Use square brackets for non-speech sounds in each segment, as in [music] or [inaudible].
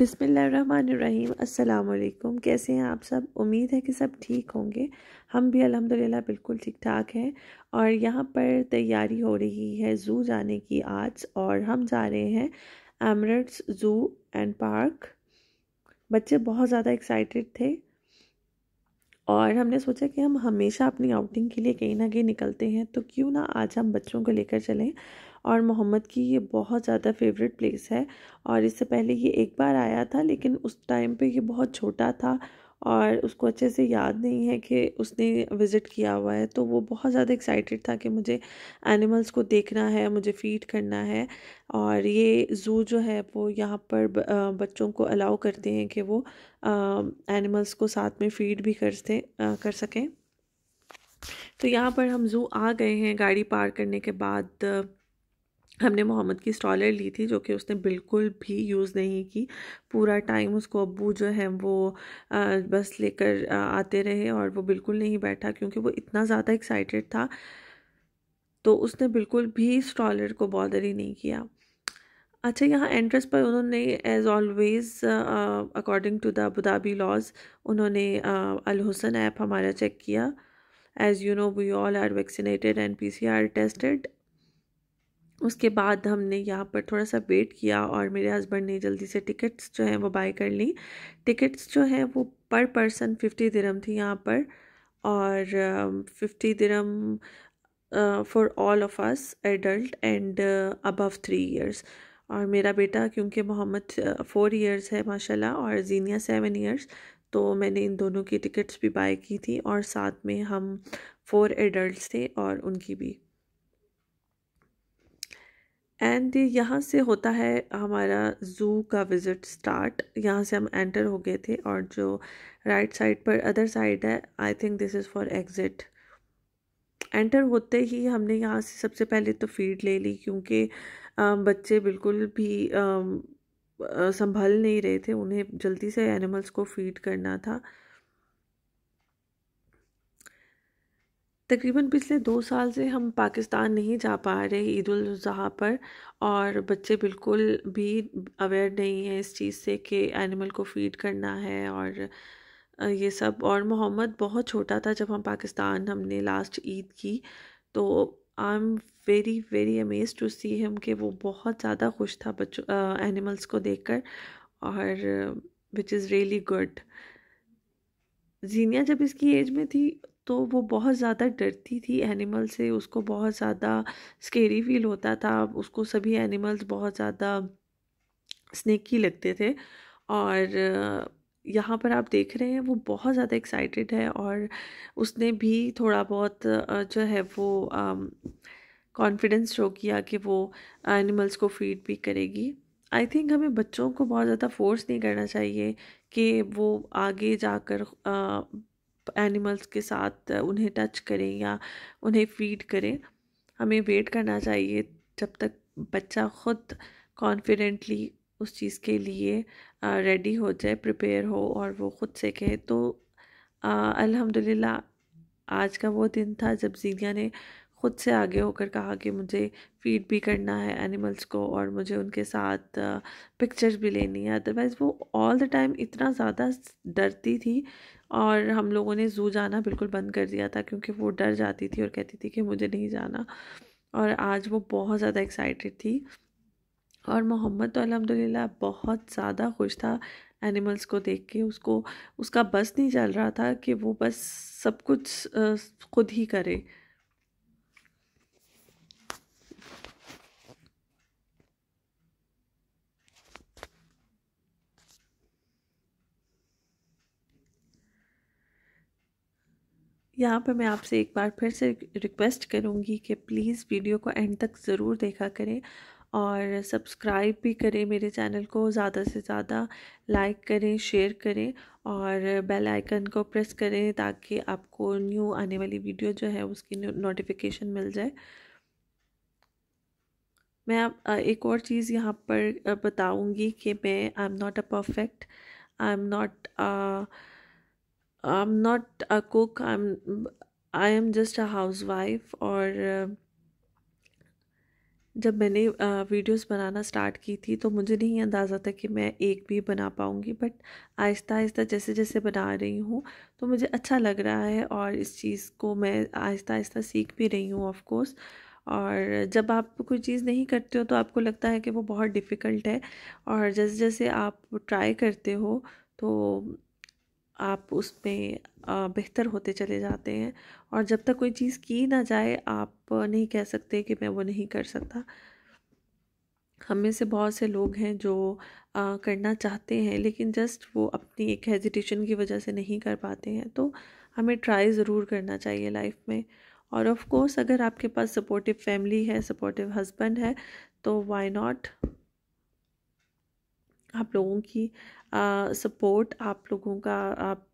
बिसमीम् अल्लाम कैसे हैं आप सब उम्मीद है कि सब ठीक होंगे हम भी अल्हम्दुलिल्लाह बिल्कुल ठीक ठाक हैं और यहाँ पर तैयारी हो रही है ज़ू जाने की आज और हम जा रहे हैं एमरट्स ज़ू एंड पार्क बच्चे बहुत ज़्यादा एक्साइटेड थे और हमने सोचा कि हम हमेशा अपनी आउटिंग के लिए कहीं ना कहीं निकलते हैं तो क्यों ना आज हम बच्चों को लेकर चलें और मोहम्मद की ये बहुत ज़्यादा फेवरेट प्लेस है और इससे पहले ये एक बार आया था लेकिन उस टाइम पे ये बहुत छोटा था और उसको अच्छे से याद नहीं है कि उसने विज़िट किया हुआ है तो वो बहुत ज़्यादा एक्साइटेड था कि मुझे एनिमल्स को देखना है मुझे फीड करना है और ये ज़ू जो है वो यहाँ पर बच्चों को अलाउ करते हैं कि वो एनिमल्स को साथ में फीड भी करते कर सकें तो यहाँ पर हम ज़ू आ गए हैं गाड़ी पार करने के बाद हमने मोहम्मद की स्टॉलर ली थी जो कि उसने बिल्कुल भी यूज़ नहीं की पूरा टाइम उसको अबू जो है वो बस लेकर आते रहे और वो बिल्कुल नहीं बैठा क्योंकि वो इतना ज़्यादा एक्साइटेड था तो उसने बिल्कुल भी स्टॉलर को बॉदर ही नहीं किया अच्छा यहाँ एंट्रेंस पर उन्होंने as always according to the Abu Dhabi laws उन्होंने अलहसन ऐप हमारा चेक किया as you know we all are vaccinated and P C R tested उसके बाद हमने यहाँ पर थोड़ा सा वेट किया और मेरे हस्बैंड ने जल्दी से टिकट्स जो हैं वो बाई कर ली टिकट्स जो हैं वो पर पर्सन फिफ्टी दिरम थी यहाँ पर और fifty dirham for all of us adult and above three years और मेरा बेटा क्योंकि मोहम्मद फ़ोर uh, इयर्स है माशाल्लाह और जीनिया सेवन इयर्स तो मैंने इन दोनों की टिकट्स भी बाय की थी और साथ में हम फ़ोर एडल्ट थे और उनकी भी एंड यहाँ से होता है हमारा ज़ू का विज़िट स्टार्ट यहाँ से हम एंटर हो गए थे और जो राइट साइड पर अदर साइड है I think this is for exit enter होते ही हमने यहाँ से सबसे पहले तो फीड ले ली क्योंकि बच्चे बिल्कुल भी संभल नहीं रहे थे उन्हें जल्दी से एनिमल्स को फीड करना था तकरीबन पिछले दो साल से हम पाकिस्तान नहीं जा पा रहे ईद उजहा पर और बच्चे बिल्कुल भी अवेयर नहीं हैं इस चीज़ से कि एनिमल को फीड करना है और ये सब और मोहम्मद बहुत छोटा था जब हम पाकिस्तान हमने लास्ट ईद की तो I am very very amaze to see him कि वो बहुत ज़्यादा खुश था बच्चों एनिमल्स को देखकर और which is really good Zeenia जब इसकी एज में थी तो वो बहुत ज़्यादा डरती थी एनिमल से उसको बहुत ज़्यादा स्केरी फील होता था उसको सभी एनिमल्स बहुत ज़्यादा स्नेकी लगते थे और यहाँ पर आप देख रहे हैं वो बहुत ज़्यादा एक्साइटेड है और उसने भी थोड़ा बहुत जो है वो कॉन्फिडेंस शो किया कि वो एनिमल्स को फीड भी करेगी आई थिंक हमें बच्चों को बहुत ज़्यादा फोर्स नहीं करना चाहिए कि वो आगे जाकर एनिमल्स के साथ उन्हें टच करें या उन्हें फीड करें हमें वेट करना चाहिए जब तक बच्चा खुद कॉन्फिडेंटली उस चीज़ के लिए रेडी हो जाए प्रिपेयर हो और वो ख़ुद से कहे तो अल्हम्दुलिल्लाह आज का वो दिन था जब जीनिया ने ख़ुद से आगे होकर कहा कि मुझे फीड भी करना है एनिमल्स को और मुझे उनके साथ पिक्चर्स भी लेनी है अदरवाइज़ वो ऑल द टाइम इतना ज़्यादा डरती थी और हम लोगों ने ज़ू जाना बिल्कुल बंद कर दिया था क्योंकि वो डर जाती थी और कहती थी कि मुझे नहीं जाना और आज वो बहुत ज़्यादा एक्साइटेड थी और मोहम्मद तो अलहमदिल्ला बहुत ज़्यादा खुश था एनिमल्स को देख के उसको उसका बस नहीं चल रहा था कि वो बस सब कुछ खुद ही करे यहाँ पर मैं आपसे एक बार फिर से रिक्वेस्ट करूँगी कि प्लीज़ वीडियो को एंड तक ज़रूर देखा करें और सब्सक्राइब भी करें मेरे चैनल को ज़्यादा से ज़्यादा लाइक करें शेयर करें और बेल आइकन को प्रेस करें ताकि आपको न्यू आने वाली वीडियो जो है उसकी नोटिफिकेशन मिल जाए मैं आप एक और चीज़ यहाँ पर बताऊँगी कि मैं I am not a perfect I am not I am not a cook I am I am just a house wife और जब मैंने वीडियोस बनाना स्टार्ट की थी तो मुझे नहीं अंदाज़ा था कि मैं एक भी बना पाऊँगी बट आहिस्ता आहिस्ता जैसे जैसे बना रही हूँ तो मुझे अच्छा लग रहा है और इस चीज़ को मैं आहिस्ता आहिस्ता सीख भी रही हूँ ऑफ़ कोर्स और जब आप कोई चीज़ नहीं करते हो तो आपको लगता है कि वो बहुत डिफ़िकल्ट है और जैसे जैसे आप ट्राई करते हो तो आप उसमें बेहतर होते चले जाते हैं और जब तक कोई चीज़ की ना जाए आप नहीं कह सकते कि मैं वो नहीं कर सकता हम में से बहुत से लोग हैं जो आ, करना चाहते हैं लेकिन जस्ट वो अपनी एक हेजिटेशन की वजह से नहीं कर पाते हैं तो हमें ट्राई ज़रूर करना चाहिए लाइफ में और ऑफ़ कोर्स अगर आपके पास सपोर्टिव फैमिली है सपोर्टिव हस्बैंड है तो वाई नॉट आप लोगों की सपोर्ट आप लोगों का आप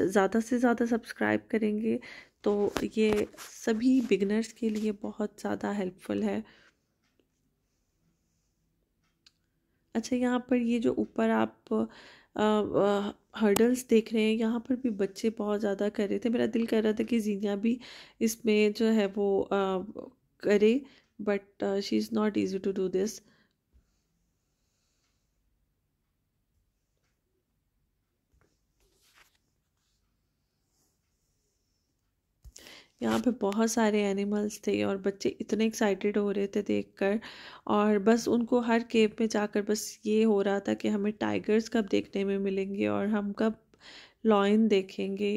ज़्यादा से ज़्यादा सब्सक्राइब करेंगे तो ये सभी बिगनर्स के लिए बहुत ज़्यादा हेल्पफुल है अच्छा यहाँ पर ये जो ऊपर आप हर्डल्स देख रहे हैं यहाँ पर भी बच्चे बहुत ज़्यादा कर रहे थे मेरा दिल कर रहा था कि जीनिया भी इसमें जो है वो आ, करे but she is not easy to do this यहाँ पे बहुत सारे एनिमल्स थे और बच्चे इतने एक्साइटेड हो रहे थे देखकर और बस उनको हर केव में जाकर बस ये हो रहा था कि हमें टाइगर्स कब देखने में मिलेंगे और हम कब लॉयन देखेंगे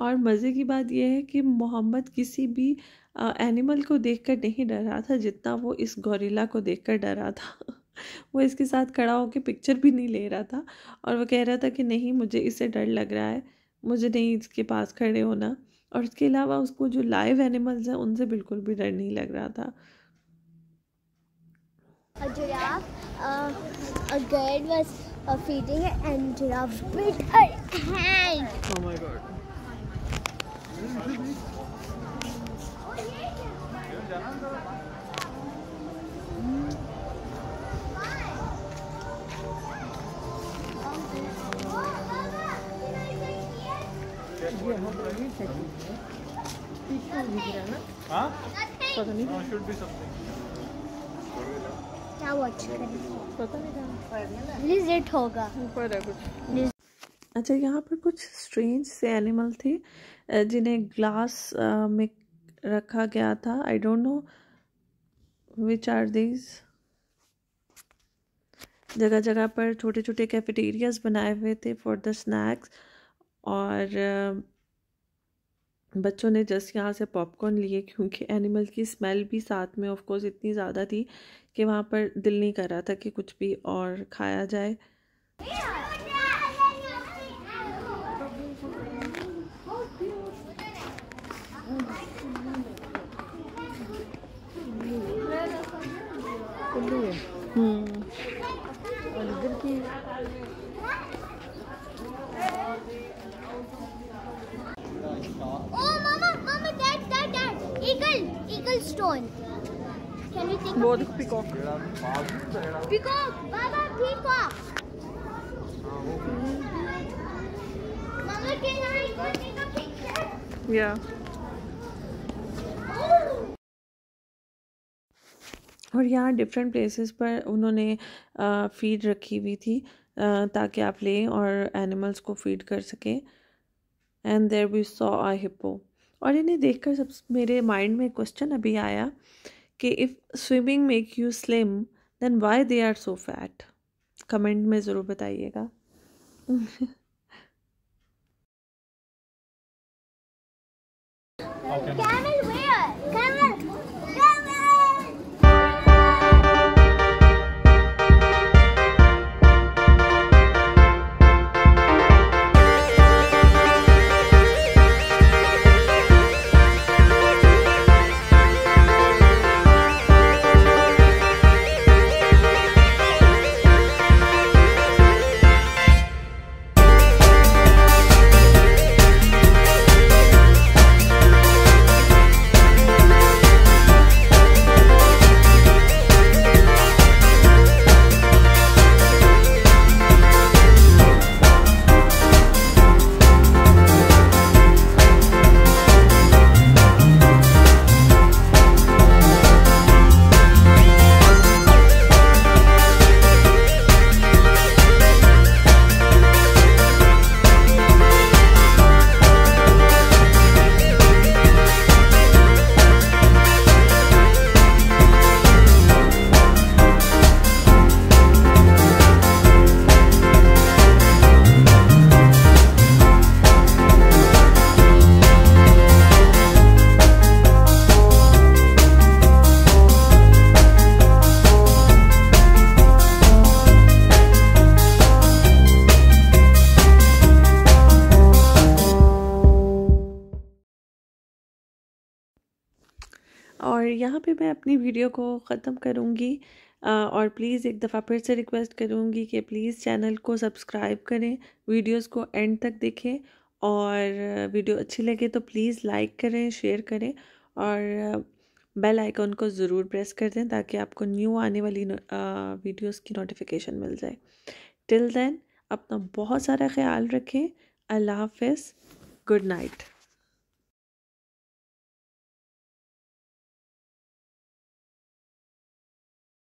और मज़े की बात यह है कि मोहम्मद किसी भी एनिमल को देखकर नहीं डरा था जितना वो इस गोरिल्ला को देखकर डरा था [laughs] वो इसके साथ खड़ा होकर पिक्चर भी नहीं ले रहा था और वो कह रहा था कि नहीं मुझे इससे डर लग रहा है मुझे नहीं इसके पास खड़े होना और इसके अलावा उसको जो लाइव एनिमल्स हैं उनसे बिल्कुल भी डर नहीं लग रहा था A अच्छा यहाँ पर कुछ स्ट्रेंज से एनिमल थे जिन्हें ग्लास में रखा गया था I don't know which are these जगह जगह पर छोटे छोटे कैफेटेरियाज बनाए हुए थे फॉर द स्नैक्स और बच्चों ने जस्ट यहाँ से पॉपकॉर्न लिए क्योंकि एनिमल की स्मेल भी साथ में ऑफ कोर्स इतनी ज़्यादा थी कि वहाँ पर दिल नहीं कर रहा था कि कुछ भी और खाया जाए eagle, eagle stone. Can we take a Both peacock. Peacock, Baba, peacock. Mama, can I go take a picture? Yeah. और यहाँ डिफरेंट प्लेसेस पर उन्होंने फीड रखी हुई थी ताकि आप लें और एनिमल्स को फीड कर सकें and there we saw a hippo और इन्हें देखकर सब मेरे माइंड में क्वेश्चन अभी आया कि if swimming make you slim then why they are so fat comment में ज़रूर बताइएगा okay. और यहाँ पे मैं अपनी वीडियो को ख़त्म करूँगी और प्लीज़ एक दफ़ा फिर से रिक्वेस्ट करूँगी कि प्लीज़ चैनल को सब्सक्राइब करें वीडियोस को एंड तक देखें और वीडियो अच्छी लगे तो प्लीज़ लाइक करें शेयर करें और बेल आइकॉन को ज़रूर प्रेस कर दें ताकि आपको न्यू आने वाली वीडियोस की नोटिफिकेशन मिल जाए टिल देन अपना बहुत सारा ख्याल रखें अल्लाह हाफ गुड नाइट